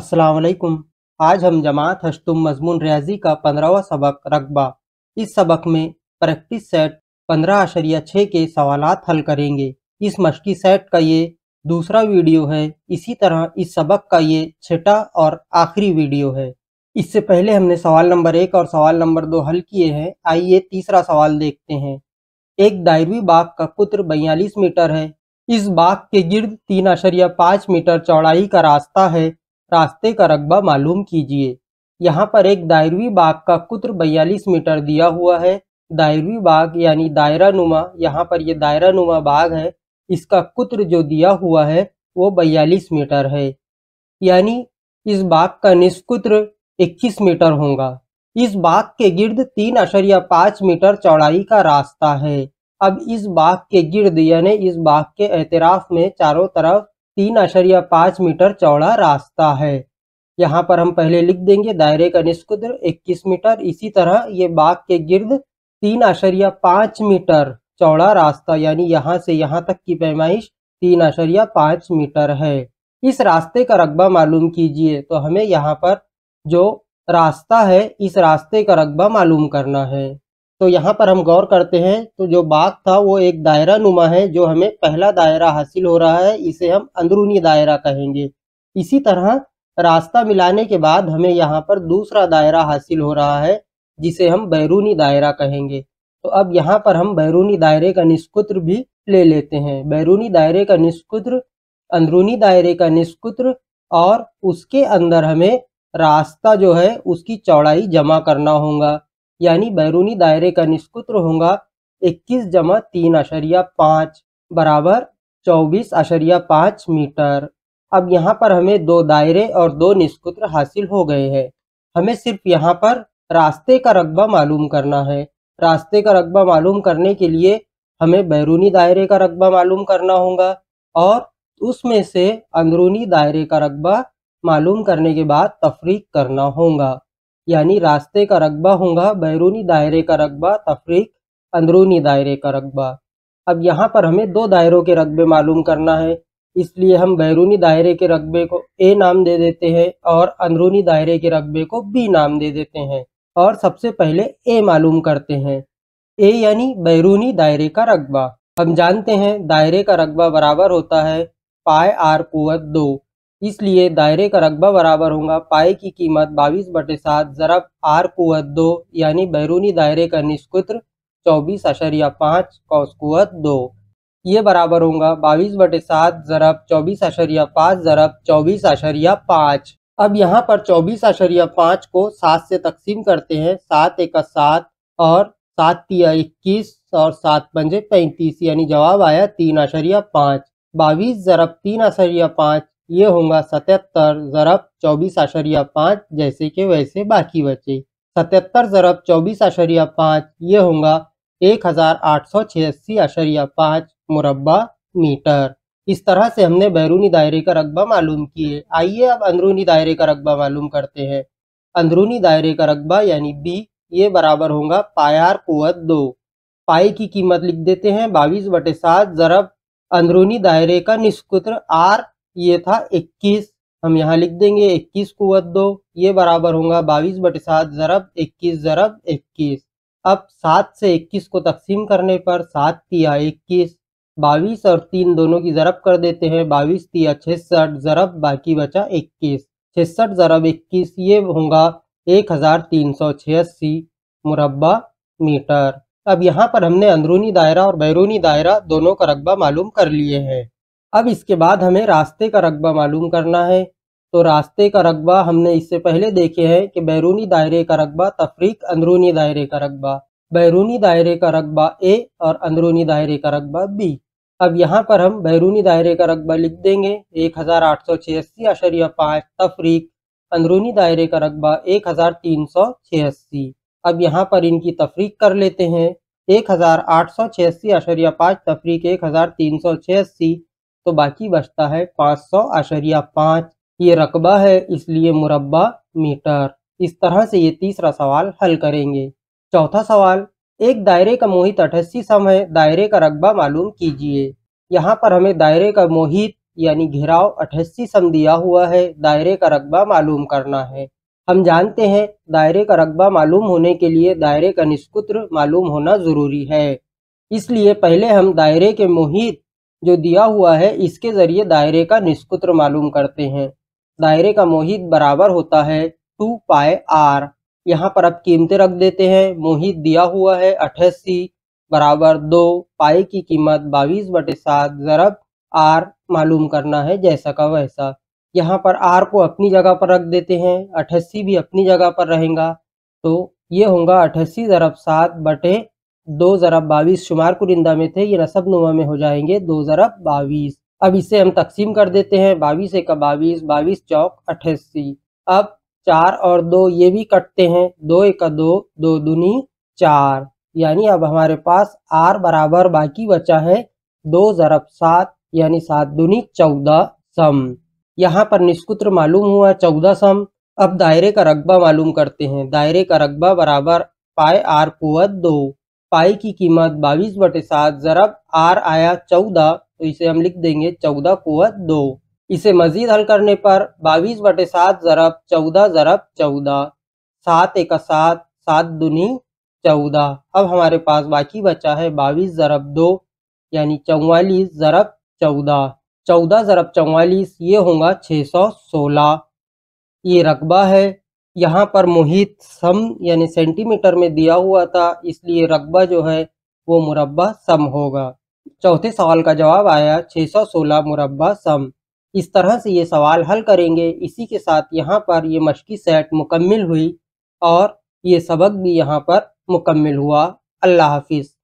असलकुम आज हम जमात हस्तुम मजमून रियाजी का पंद्रहवा सबक रकबा इस सबक में प्रैक्टिस सेट पंद्रह अशरिया छः के सवाल हल करेंगे इस मशकी सेट का ये दूसरा वीडियो है इसी तरह इस सबक का ये छठा और आखिरी वीडियो है इससे पहले हमने सवाल नंबर एक और सवाल नंबर दो हल किए हैं आइए तीसरा सवाल देखते हैं एक दायरवी बाग का कुत्र बयालीस मीटर है इस बाग के गिर्द तीन अशरिया पाँच मीटर चौड़ाई का रास्ता है रास्ते का रकबा मालूम कीजिए यहाँ पर एक दायरवी बाग का कुत्र 42 मीटर दिया हुआ है दायरवी बाग यानी दायरा नुमा यहाँ पर यह दायरा नुमा बाग है इसका कुत्र जो दिया हुआ है वो 42 मीटर है यानी इस बाग का निष्कुत्र 21 मीटर होगा इस बाग के गिर्द तीन अशरिया पाँच मीटर चौड़ाई का रास्ता है अब इस बाग के गिर्द यानी इस बाग के एतराफ में चारों तरफ तीन आशरिया पाँच मीटर चौड़ा रास्ता है यहाँ पर हम पहले लिख देंगे दायरे का निष्कुद्र 21 मीटर इसी तरह ये बाघ के गिर्द तीन आशरिया पाँच मीटर चौड़ा रास्ता यानी यहाँ से यहाँ तक की पैमाइश तीन आशरिया पाँच मीटर है इस रास्ते का रकबा मालूम कीजिए तो हमें यहाँ पर जो रास्ता है इस रास्ते का रकबा मालूम करना है तो यहाँ पर हम गौर करते हैं तो जो बाघ था वो एक दायरा नुमा है जो हमें पहला दायरा हासिल हो रहा है इसे हम अंदरूनी दायरा कहेंगे इसी तरह रास्ता मिलाने के बाद हमें यहाँ पर दूसरा दायरा हासिल हो रहा है जिसे हम बैरूनी दायरा कहेंगे तो अब यहाँ पर हम बैरूनी दायरे का निष्कुत्र भी ले लेते हैं बैरूनी दायरे का निष्कुत्र अंदरूनी दायरे का निष्कुत्र और उसके अंदर हमें रास्ता जो है उसकी चौड़ाई जमा करना होगा यानी बैरूनी दायरे का निष्कुत्र होगा इक्कीस जमा तीन आशरिया पाँच बराबर चौबीस आशरिया पाँच मीटर अब यहाँ पर हमें दो दायरे और दो निष्कुत्र हासिल हो गए हैं हमें सिर्फ यहाँ पर रास्ते का रकबा मालूम करना है रास्ते का रकबा मालूम करने के लिए हमें बैरूनी दायरे का रकबा मालूम करना होगा और उसमें से अंदरूनी दायरे का रकबा मालूम करने के बाद तफरीक करना होगा यानी रास्ते का रकबा होगा बैरूनी दायरे का रकबा तफरीक अंदरूनी दायरे का रकबा अब यहाँ पर हमें दो दायरों के रकबे मालूम करना है इसलिए हम बैरूनी दायरे के रकबे को ए नाम दे देते हैं और अंदरूनी दायरे के रकबे को बी नाम दे देते हैं और सबसे पहले ए मालूम करते हैं ए यानी बैरूनी दायरे का रकबा हम जानते हैं दायरे का रकबा बराबर होता है पाए आर कुत दो इसलिए दायरे का रकबा बराबर होगा पाए की कीमत बाईस बटे सात ज़रब आर कुत दो यानी बैरूनी दायरे का निष्कुत्र चौबीस अशरिया पाँच कौसकुत दो ये बराबर होगा बाईस बटे सात ज़रब चौबीस अशरिया पाँच ज़रब चौबीस अशरिया पाँच अब यहाँ पर चौबीस अशरिया पाँच को सात से तकसीम करते हैं सात एक सात और सात तिया इक्कीस और सात पंजे पैंतीस यानी जवाब आया तीन अशरिया पाँच बाईस ज़रब तीन अशरिया पाँच ये होगा सतहत्तर ज़रब चौबीस आशरिया पाँच जैसे के वैसे बाकी बचे सतहत्तर ज़रब चौबीस आशरिया पाँच ये होगा एक हज़ार आठ सौ छियासी आशरिया पाँच मुरबा मीटर इस तरह से हमने बैरूनी दायरे का रकबा मालूम किए आइए अब अंदरूनी दायरे का रकबा मालूम करते हैं अंदरूनी दायरे का रकबा यानी बी ये बराबर होगा पायार कुत दो पाई की कीमत लिख देते हैं बाईस बटे सात ज़रब अंदरूनी दायरे का निष्कुत्र आर ये था 21 हम यहाँ लिख देंगे 21 कुत दो ये बराबर होगा बाईस बटे सात ज़रब इक्कीस ज़रब इक्कीस अब सात से इक्कीस को तकसीम करने पर सात तिया इक्कीस बाईस और तीन दोनों की ज़रब कर देते हैं बाईस तिया छसठ ज़रब बाकी बचा इक्कीस छसठ ज़रब इक्कीस ये होगा एक हज़ार तीन सौ छियासी मुरबा मीटर अब यहाँ पर हमने अंदरूनी दायरा और बैरूनी दायरा दोनों का रकबा मालूम कर लिए हैं अब इसके बाद हमें रास्ते का रकबा मालूम करना है तो रास्ते का रकबा हमने इससे पहले देखे हैं कि बैरूनी दायरे का रकबा तफरीक अंदरूनी दायरे का रकबा बैरूनी दायरे का रकबा ए और अंदरूनी दायरे का रकबा बी अब यहाँ पर हम बैरूनी दायरे का रकबा लिख देंगे एक हज़ार आठ सौ छियासी अशरिया पाँच तफरीक अंदरूनी दायरे का रकबा एक हज़ार तीन सौ छियासी अब यहाँ पर इनकी तफरीक कर लेते हैं एक हज़ार आठ सौ छियासी अशरिया पाँच तफरीक एक हज़ार तीन सौ छियासी तो बाकी बचता है पाँच सौ आशरिया पाँच ये रकबा है इसलिए मुरबा मीटर इस तरह से ये तीसरा सवाल हल करेंगे चौथा सवाल एक दायरे का मोहित अठस्सी सम है दायरे का रकबा मालूम कीजिए यहाँ पर हमें दायरे का मोहित यानी घेराव अठस्सी सम दिया हुआ है दायरे का रकबा मालूम करना है हम जानते हैं दायरे का रकबा मालूम होने के लिए दायरे का निष्कुत्र मालूम होना ज़रूरी है इसलिए पहले हम दायरे के मोहित जो दिया हुआ है इसके जरिए दायरे का निष्कुत्र मालूम करते हैं दायरे का मोहित बराबर होता है टू पाए आर यहाँ पर अब कीमतें रख देते हैं मोहित दिया हुआ है अठासी बराबर दो पाए की कीमत बाईस बटे सात जरब आर मालूम करना है जैसा का वैसा यहाँ पर आर को अपनी जगह पर रख देते हैं अठासी भी अपनी जगह पर रहेगा तो ये होगा अठासी जरब सात बटे दो ज़रा बाईस शुमार कुरिंदा में थे ये नसब नुमा में हो जाएंगे दो ज़रा बाईस अब इसे हम तकसीम कर देते हैं बाईस एक बाईस बाईस चौक अठासी अब चार और दो ये भी कटते हैं दो एक दो दो दुनी चार यानी अब हमारे पास आर बराबर बाकी बचा है दो ज़रब सात यानी सात दुनी चौदह सम यहाँ पर निष्कुत्र मालूम हुआ चौदह सम अब दायरे का रकबा मालूम करते हैं दायरे का रकबा बराबर पाए आर कुत दो पाई की कीमत बाईस बटे सात जरब आर आया चौदह तो इसे हम लिख देंगे चौदह कुत दो इसे मजीद हल करने पर बाईस बटे सात जरब चौदह जरब चौदह सात एक सात सात दुनी चौदह अब हमारे पास बाकी बचा है बाईस जरब दो यानी चौवालीस जरब चौदह चौदह जरब चौवालीस ये होगा छ सौ सोलह ये रकबा है यहाँ पर मोहित सम यानी सेंटीमीटर में दिया हुआ था इसलिए रकबा जो है वो मुरबा सम होगा चौथे सवाल का जवाब आया 616 मुरबा सम इस तरह से ये सवाल हल करेंगे इसी के साथ यहाँ पर ये मशकी सेट मुकम्मल हुई और ये सबक भी यहाँ पर मुकम्मल हुआ अल्लाह हाफिज़